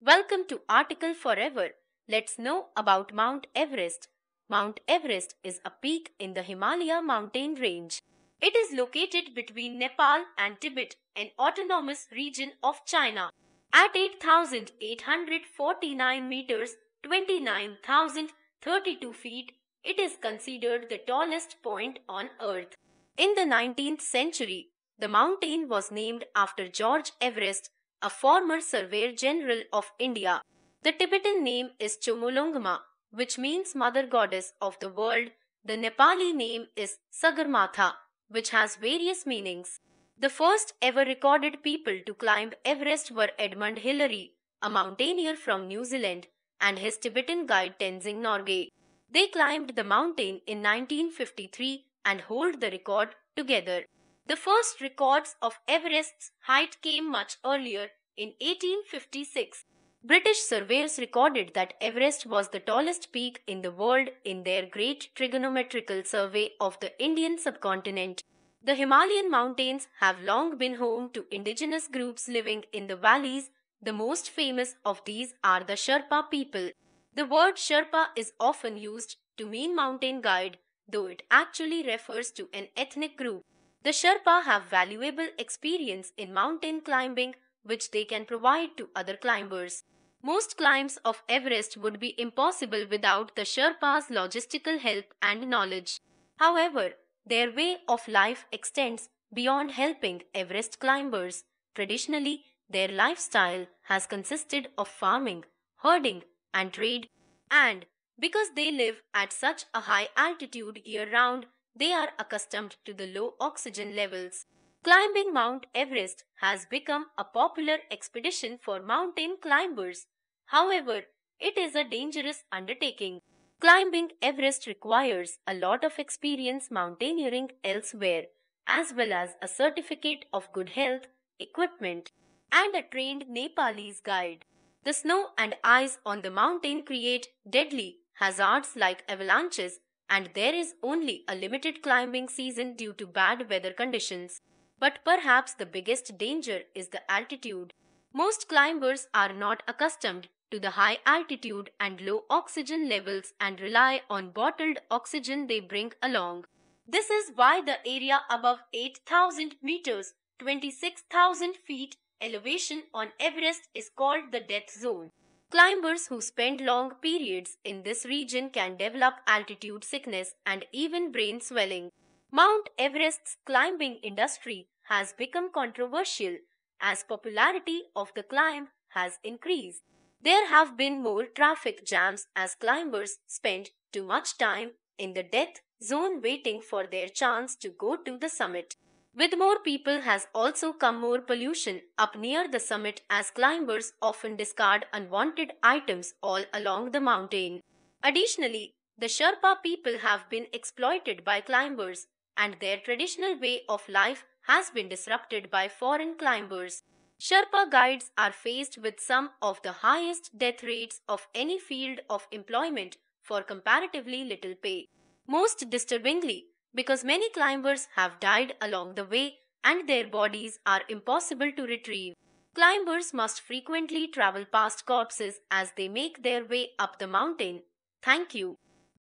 Welcome to Article Forever. Let's know about Mount Everest. Mount Everest is a peak in the Himalaya mountain range. It is located between Nepal and Tibet, an autonomous region of China. At 8,849 meters, 29,032 feet, it is considered the tallest point on Earth. In the 19th century, the mountain was named after George Everest, a former Surveyor General of India. The Tibetan name is Chomolungma, which means Mother Goddess of the World. The Nepali name is Sagarmatha, which has various meanings. The first ever recorded people to climb Everest were Edmund Hillary, a mountaineer from New Zealand, and his Tibetan guide Tenzing Norgay. They climbed the mountain in 1953 and hold the record together. The first records of Everest's height came much earlier in 1856. British surveyors recorded that Everest was the tallest peak in the world in their great trigonometrical survey of the Indian subcontinent. The Himalayan mountains have long been home to indigenous groups living in the valleys. The most famous of these are the Sherpa people. The word Sherpa is often used to mean mountain guide, though it actually refers to an ethnic group. The Sherpa have valuable experience in mountain climbing, which they can provide to other climbers. Most climbs of Everest would be impossible without the Sherpa's logistical help and knowledge. However, their way of life extends beyond helping Everest climbers. Traditionally, their lifestyle has consisted of farming, herding, and trade. And because they live at such a high altitude year round, they are accustomed to the low oxygen levels. Climbing Mount Everest has become a popular expedition for mountain climbers. However, it is a dangerous undertaking. Climbing Everest requires a lot of experience mountaineering elsewhere, as well as a certificate of good health, equipment, and a trained Nepalese guide. The snow and ice on the mountain create deadly hazards like avalanches and there is only a limited climbing season due to bad weather conditions. But perhaps the biggest danger is the altitude. Most climbers are not accustomed to the high altitude and low oxygen levels and rely on bottled oxygen they bring along. This is why the area above 8,000 meters, 26,000 feet elevation on Everest is called the death zone. Climbers who spend long periods in this region can develop altitude sickness and even brain swelling. Mount Everest's climbing industry has become controversial as popularity of the climb has increased. There have been more traffic jams as climbers spend too much time in the death zone waiting for their chance to go to the summit. With more people has also come more pollution up near the summit as climbers often discard unwanted items all along the mountain. Additionally, the Sherpa people have been exploited by climbers and their traditional way of life has been disrupted by foreign climbers. Sherpa guides are faced with some of the highest death rates of any field of employment for comparatively little pay. Most disturbingly, because many climbers have died along the way and their bodies are impossible to retrieve. Climbers must frequently travel past corpses as they make their way up the mountain. Thank you.